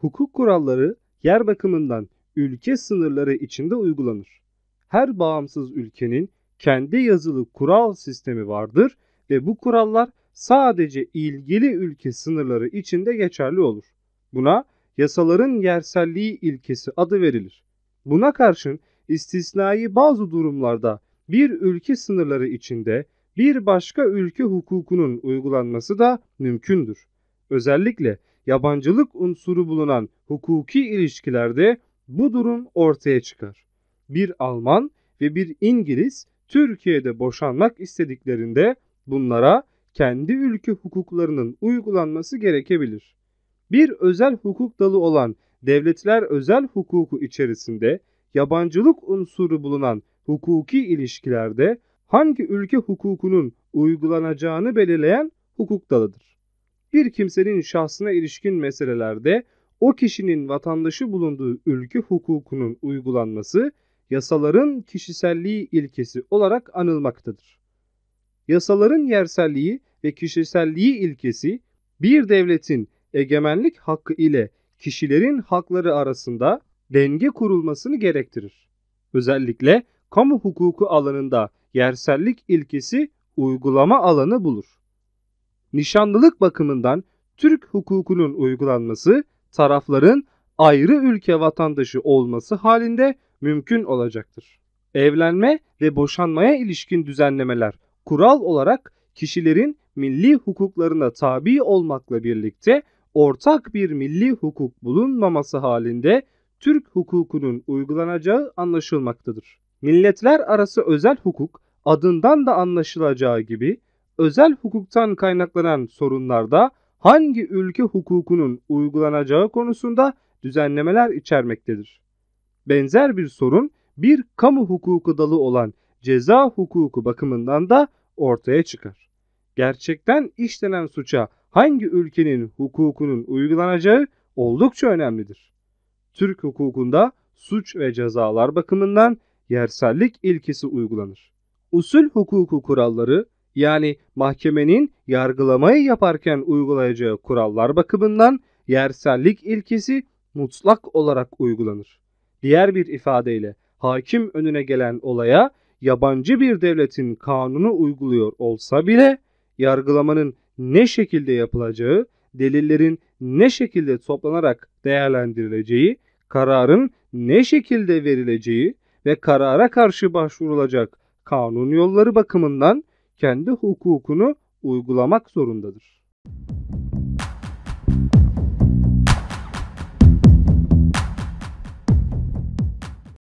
hukuk kuralları yer bakımından ülke sınırları içinde uygulanır. Her bağımsız ülkenin kendi yazılı kural sistemi vardır ve bu kurallar sadece ilgili ülke sınırları içinde geçerli olur. Buna yasaların yerselliği ilkesi adı verilir. Buna karşın istisnai bazı durumlarda bir ülke sınırları içinde bir başka ülke hukukunun uygulanması da mümkündür. Özellikle yabancılık unsuru bulunan hukuki ilişkilerde bu durum ortaya çıkar. Bir Alman ve bir İngiliz Türkiye'de boşanmak istediklerinde bunlara kendi ülke hukuklarının uygulanması gerekebilir. Bir özel hukuk dalı olan devletler özel hukuku içerisinde yabancılık unsuru bulunan hukuki ilişkilerde hangi ülke hukukunun uygulanacağını belirleyen hukuk dalıdır bir kimsenin şahsına ilişkin meselelerde o kişinin vatandaşı bulunduğu ülke hukukunun uygulanması yasaların kişiselliği ilkesi olarak anılmaktadır. Yasaların yerselliği ve kişiselliği ilkesi bir devletin egemenlik hakkı ile kişilerin hakları arasında denge kurulmasını gerektirir. Özellikle kamu hukuku alanında yersellik ilkesi uygulama alanı bulur nişanlılık bakımından Türk hukukunun uygulanması tarafların ayrı ülke vatandaşı olması halinde mümkün olacaktır. Evlenme ve boşanmaya ilişkin düzenlemeler kural olarak kişilerin milli hukuklarına tabi olmakla birlikte ortak bir milli hukuk bulunmaması halinde Türk hukukunun uygulanacağı anlaşılmaktadır. Milletler arası özel hukuk adından da anlaşılacağı gibi özel hukuktan kaynaklanan sorunlarda hangi ülke hukukunun uygulanacağı konusunda düzenlemeler içermektedir. Benzer bir sorun bir kamu hukuku dalı olan ceza hukuku bakımından da ortaya çıkar. Gerçekten işlenen suça hangi ülkenin hukukunun uygulanacağı oldukça önemlidir. Türk hukukunda suç ve cezalar bakımından yersellik ilkesi uygulanır. Usul hukuku kuralları yani mahkemenin yargılamayı yaparken uygulayacağı kurallar bakımından yersellik ilkesi mutlak olarak uygulanır. Diğer bir ifadeyle hakim önüne gelen olaya yabancı bir devletin kanunu uyguluyor olsa bile yargılamanın ne şekilde yapılacağı, delillerin ne şekilde toplanarak değerlendirileceği, kararın ne şekilde verileceği ve karara karşı başvurulacak kanun yolları bakımından kendi hukukunu uygulamak zorundadır.